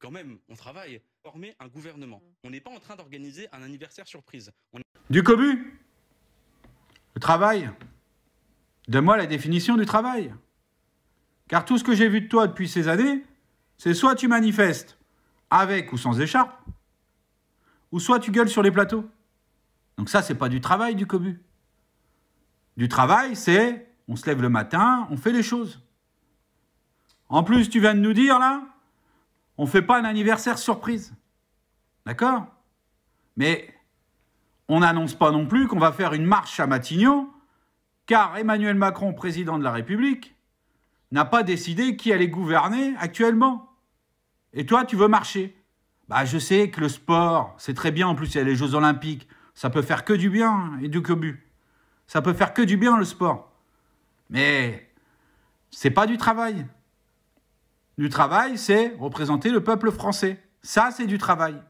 quand même, on travaille, former un gouvernement. Mm. On n'est pas en train d'organiser un anniversaire surprise. Du cobu Le travail Donne-moi la définition du travail. Car tout ce que j'ai vu de toi depuis ces années, c'est soit tu manifestes avec ou sans écharpe, ou soit tu gueules sur les plateaux. Donc ça, c'est pas du travail du cobu. Du travail, c'est on se lève le matin, on fait les choses. En plus, tu viens de nous dire là on ne fait pas un anniversaire surprise. D'accord Mais on n'annonce pas non plus qu'on va faire une marche à Matignon, car Emmanuel Macron, président de la République, n'a pas décidé qui allait gouverner actuellement. Et toi, tu veux marcher Bah, je sais que le sport, c'est très bien. En plus, il y a les Jeux Olympiques. Ça peut faire que du bien hein, et du cobu. Ça peut faire que du bien le sport. Mais c'est pas du travail du travail, c'est représenter le peuple français. Ça, c'est du travail.